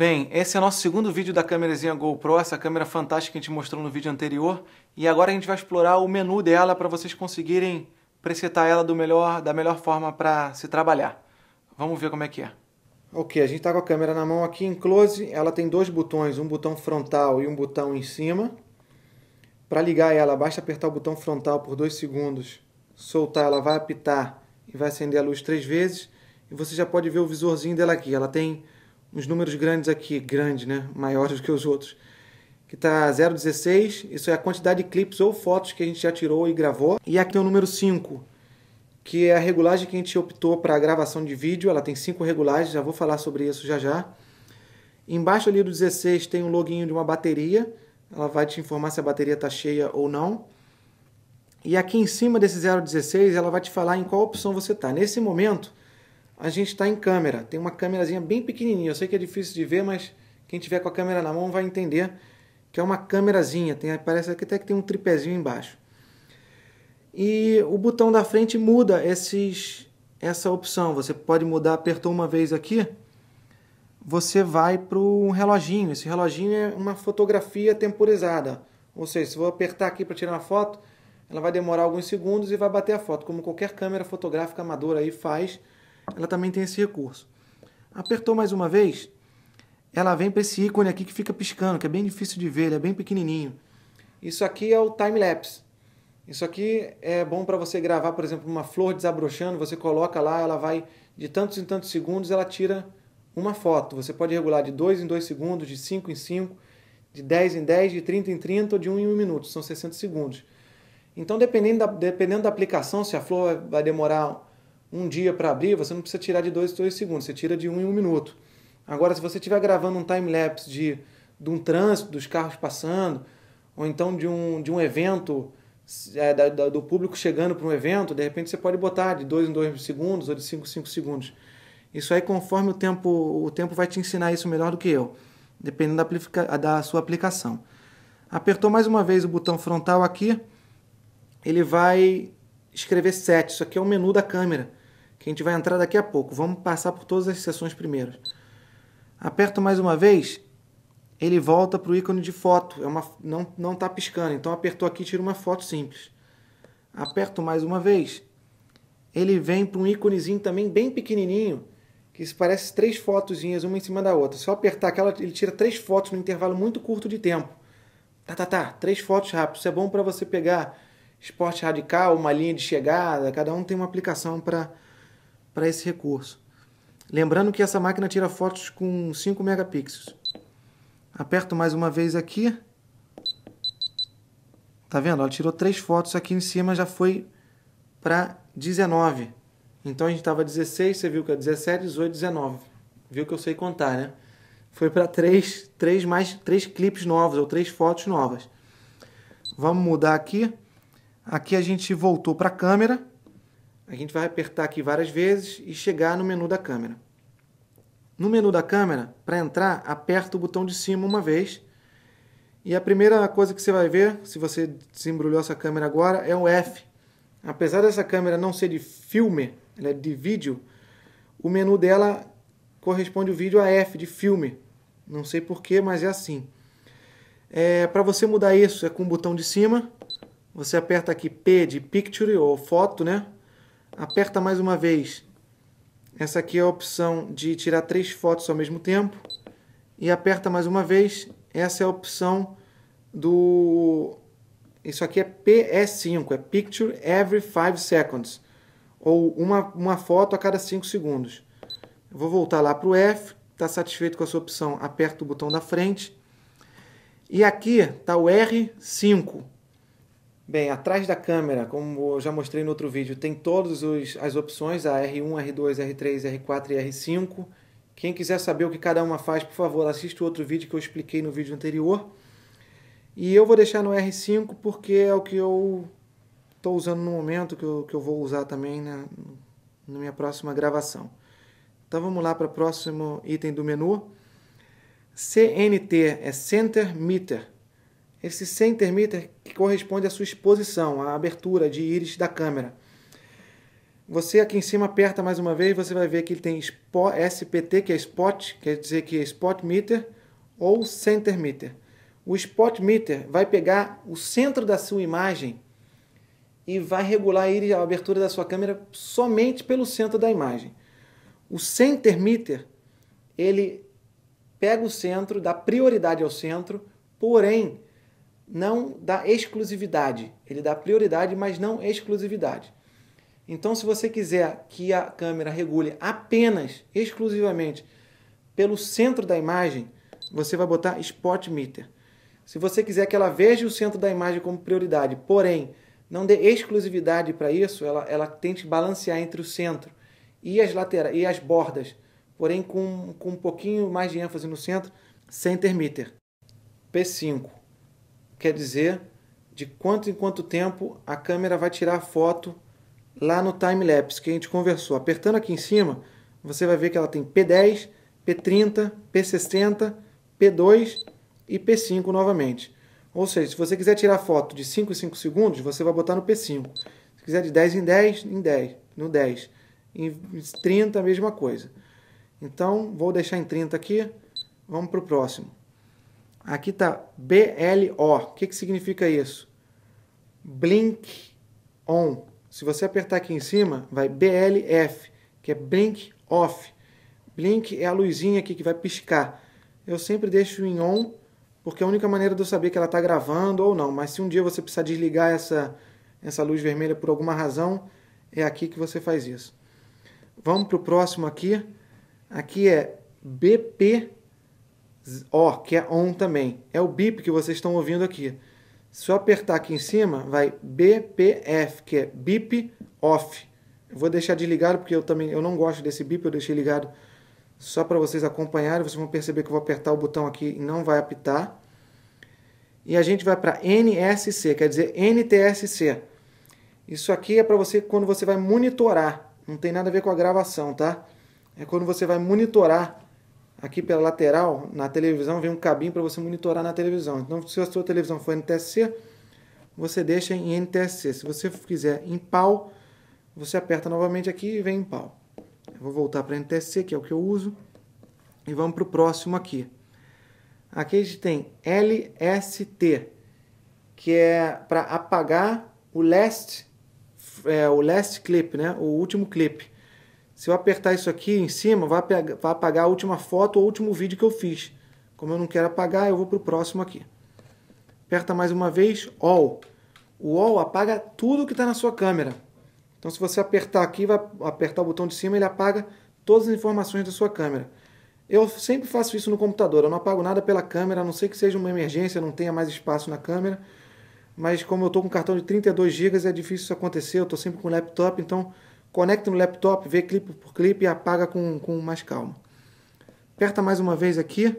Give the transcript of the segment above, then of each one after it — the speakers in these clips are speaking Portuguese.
Bem, esse é o nosso segundo vídeo da câmerazinha GoPro, essa câmera fantástica que a gente mostrou no vídeo anterior. E agora a gente vai explorar o menu dela para vocês conseguirem presetar ela do melhor, da melhor forma para se trabalhar. Vamos ver como é que é. Ok, a gente está com a câmera na mão aqui em close. Ela tem dois botões, um botão frontal e um botão em cima. Para ligar ela, basta apertar o botão frontal por dois segundos, soltar, ela vai apitar e vai acender a luz três vezes. E você já pode ver o visorzinho dela aqui. Ela tem uns números grandes aqui, grande, né? Maiores do que os outros. Que tá 0,16, isso é a quantidade de clipes ou fotos que a gente já tirou e gravou. E aqui tem é o número 5, que é a regulagem que a gente optou para gravação de vídeo. Ela tem cinco regulagens, já vou falar sobre isso já já. Embaixo ali do 16 tem o um loginho de uma bateria. Ela vai te informar se a bateria está cheia ou não. E aqui em cima desse 016, ela vai te falar em qual opção você está. Nesse momento, a gente está em câmera. Tem uma câmerazinha bem pequenininha. Eu sei que é difícil de ver, mas quem tiver com a câmera na mão vai entender que é uma câmerazinha. Tem, parece até que tem um tripézinho embaixo. E o botão da frente muda esses, essa opção. Você pode mudar, apertou uma vez aqui, você vai para um reloginho. Esse reloginho é uma fotografia temporizada. Ou seja, se eu apertar aqui para tirar uma foto, ela vai demorar alguns segundos e vai bater a foto, como qualquer câmera fotográfica amadora aí faz ela também tem esse recurso. Apertou mais uma vez, ela vem para esse ícone aqui que fica piscando, que é bem difícil de ver, ele é bem pequenininho. Isso aqui é o time-lapse. Isso aqui é bom para você gravar, por exemplo, uma flor desabrochando, você coloca lá, ela vai de tantos em tantos segundos, ela tira uma foto. Você pode regular de 2 em 2 segundos, de 5 em 5, de 10 em 10, de 30 em 30 ou de 1 um em 1 um minuto, são 60 segundos. Então, dependendo da, dependendo da aplicação, se a flor vai demorar um dia para abrir, você não precisa tirar de dois, dois segundos, você tira de um em um minuto. Agora, se você estiver gravando um time-lapse de, de um trânsito, dos carros passando, ou então de um, de um evento, é, da, da, do público chegando para um evento, de repente você pode botar de dois em dois segundos ou de cinco em cinco segundos. Isso aí, conforme o tempo, o tempo vai te ensinar isso melhor do que eu, dependendo da, da sua aplicação. Apertou mais uma vez o botão frontal aqui, ele vai escrever 7. Isso aqui é o menu da câmera que a gente vai entrar daqui a pouco. Vamos passar por todas as sessões primeiro. Aperto mais uma vez, ele volta para o ícone de foto. É uma, não está piscando, então apertou aqui tira uma foto simples. Aperto mais uma vez, ele vem para um íconezinho também bem pequenininho, que se parece três fotozinhas, uma em cima da outra. eu apertar aquela, ele tira três fotos num intervalo muito curto de tempo. Tá, tá, tá, três fotos rápido. Isso é bom para você pegar esporte radical, uma linha de chegada, cada um tem uma aplicação para para esse recurso. Lembrando que essa máquina tira fotos com 5 megapixels. Aperto mais uma vez aqui. Tá vendo? Ela tirou três fotos aqui em cima, já foi para 19. Então a gente estava 16, você viu que é 17, 18, 19. Viu que eu sei contar, né? Foi para 3, 3 mais 3 clipes novos ou 3 fotos novas. Vamos mudar aqui. Aqui a gente voltou para a câmera a gente vai apertar aqui várias vezes e chegar no menu da câmera. No menu da câmera, para entrar, aperta o botão de cima uma vez. E a primeira coisa que você vai ver, se você desembrulhou essa câmera agora, é o F. Apesar dessa câmera não ser de filme, ela é de vídeo, o menu dela corresponde o vídeo a F de filme. Não sei porquê, mas é assim. É, Para você mudar isso, é com o botão de cima. Você aperta aqui P de Picture ou foto, né? aperta mais uma vez. Essa aqui é a opção de tirar três fotos ao mesmo tempo. E aperta mais uma vez. Essa é a opção do... Isso aqui é PS5, é Picture Every 5 Seconds. Ou uma, uma foto a cada 5 segundos. vou voltar lá para o F. Está satisfeito com essa opção? Aperta o botão da frente. E aqui está o R5, Bem, atrás da câmera, como eu já mostrei no outro vídeo, tem todas as opções, a R1, R2, R3, R4 e R5. Quem quiser saber o que cada uma faz, por favor, assista o outro vídeo que eu expliquei no vídeo anterior. E eu vou deixar no R5 porque é o que eu estou usando no momento, que eu, que eu vou usar também na, né, na minha próxima gravação. Então vamos lá para o próximo item do menu. CNT é Center Meter esse meter que corresponde à sua exposição, à abertura de íris da câmera. Você aqui em cima aperta mais uma vez, você vai ver que ele tem SPT, que é spot, quer dizer que é spot meter ou center meter. O spot meter vai pegar o centro da sua imagem e vai regular a abertura da sua câmera somente pelo centro da imagem. O center meter, ele pega o centro, dá prioridade ao centro, porém não dá exclusividade. Ele dá prioridade, mas não exclusividade. Então, se você quiser que a câmera regule apenas, exclusivamente, pelo centro da imagem, você vai botar Spot Meter. Se você quiser que ela veja o centro da imagem como prioridade, porém, não dê exclusividade para isso, ela, ela tente balancear entre o centro e as laterais e as bordas, porém com, com um pouquinho mais de ênfase no centro, center meter. P5 quer dizer de quanto em quanto tempo a câmera vai tirar a foto lá no time lapse que a gente conversou. Apertando aqui em cima, você vai ver que ela tem P10, P30, P60, P2 e P5 novamente. Ou seja, se você quiser tirar foto de 5 em 5 segundos, você vai botar no P5. Se quiser de 10 em 10, em 10, no 10. Em 30, a mesma coisa. Então, vou deixar em 30 aqui. Vamos para o próximo. Aqui está BLO. O que, que significa isso? Blink on. Se você apertar aqui em cima, vai BLF, que é blink off. Blink é a luzinha aqui que vai piscar. Eu sempre deixo em on, porque é a única maneira de eu saber que ela está gravando ou não. Mas se um dia você precisar desligar essa, essa luz vermelha por alguma razão, é aqui que você faz isso. Vamos para o próximo aqui. Aqui é BP o, que é on também. É o bip que vocês estão ouvindo aqui. Se eu apertar aqui em cima, vai BPF, que é bip off. Eu vou deixar desligado porque eu também eu não gosto desse bip, eu deixei ligado só para vocês acompanharem. Vocês vão perceber que eu vou apertar o botão aqui e não vai apitar. E a gente vai para NSC, quer dizer NTSC. Isso aqui é para você quando você vai monitorar. Não tem nada a ver com a gravação, tá? É quando você vai monitorar aqui pela lateral, na televisão, vem um cabinho para você monitorar na televisão. Então, se a sua televisão for NTSC, você deixa em NTSC. Se você quiser em pau, você aperta novamente aqui e vem em pau. Eu vou voltar para NTSC, que é o que eu uso, e vamos para o próximo aqui. Aqui a gente tem LST, que é para apagar o last, é, o last clip, né? o último clipe. Se eu apertar isso aqui em cima, vai apagar, vai apagar a última foto ou o último vídeo que eu fiz. Como eu não quero apagar, eu vou para o próximo aqui. Aperta mais uma vez, All. O All apaga tudo que está na sua câmera. Então, se você apertar aqui, vai apertar o botão de cima, ele apaga todas as informações da sua câmera. Eu sempre faço isso no computador, eu não apago nada pela câmera, a não ser que seja uma emergência, não tenha mais espaço na câmera. Mas como eu estou com um cartão de 32 GB, é difícil isso acontecer, eu estou sempre com laptop, então Conecta no laptop, vê clipe por clipe e apaga com, com mais calma. Aperta mais uma vez aqui.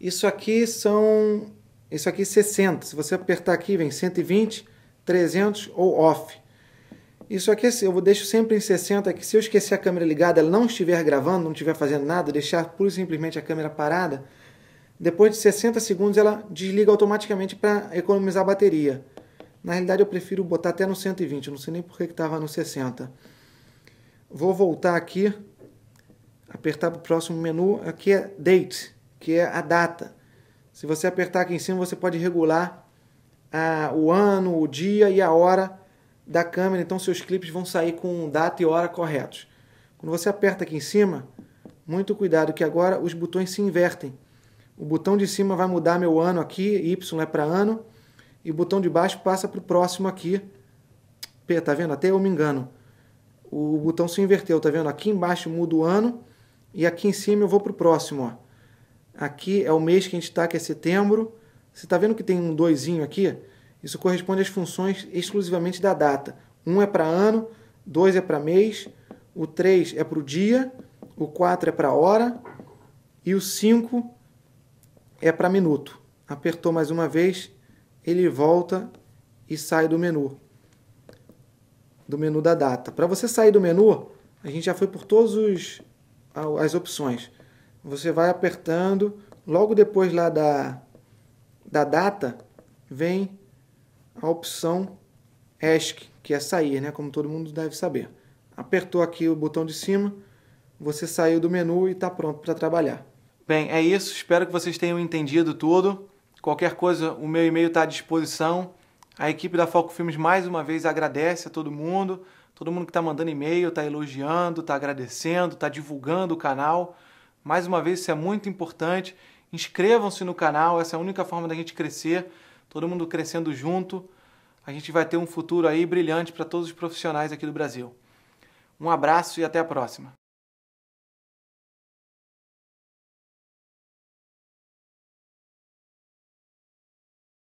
Isso aqui são. Isso aqui 60. Se você apertar aqui, vem 120, 300 ou off. Isso aqui eu deixo sempre em 60, que se eu esquecer a câmera ligada, ela não estiver gravando, não estiver fazendo nada, deixar pura e simplesmente a câmera parada, depois de 60 segundos ela desliga automaticamente para economizar bateria. Na realidade, eu prefiro botar até no 120, não sei nem por que estava no 60. Vou voltar aqui, apertar para o próximo menu, aqui é Date, que é a data. Se você apertar aqui em cima, você pode regular a, o ano, o dia e a hora da câmera, então seus clipes vão sair com data e hora corretos. Quando você aperta aqui em cima, muito cuidado que agora os botões se invertem. O botão de cima vai mudar meu ano aqui, Y é para ano, e o botão de baixo passa para o próximo aqui. P, tá vendo? Até eu me engano. O botão se inverteu, tá vendo? Aqui embaixo muda o ano e aqui em cima eu vou para o próximo. Ó. Aqui é o mês que a gente está, que é setembro. Você está vendo que tem um doisinho aqui? Isso corresponde às funções exclusivamente da data. Um é para ano, dois é para mês, o três é para o dia, o quatro é para hora e o cinco é para minuto. Apertou mais uma vez, ele volta e sai do menu. Do menu da data. Para você sair do menu, a gente já foi por todas as opções. Você vai apertando, logo depois lá da, da data, vem a opção ESC, que é sair, né? como todo mundo deve saber. Apertou aqui o botão de cima, você saiu do menu e está pronto para trabalhar. Bem, é isso. Espero que vocês tenham entendido tudo. Qualquer coisa, o meu e-mail está à disposição. A equipe da Foco Filmes mais uma vez agradece a todo mundo, todo mundo que está mandando e-mail, está elogiando, está agradecendo, está divulgando o canal. Mais uma vez, isso é muito importante. Inscrevam-se no canal, essa é a única forma da gente crescer, todo mundo crescendo junto. A gente vai ter um futuro aí brilhante para todos os profissionais aqui do Brasil. Um abraço e até a próxima.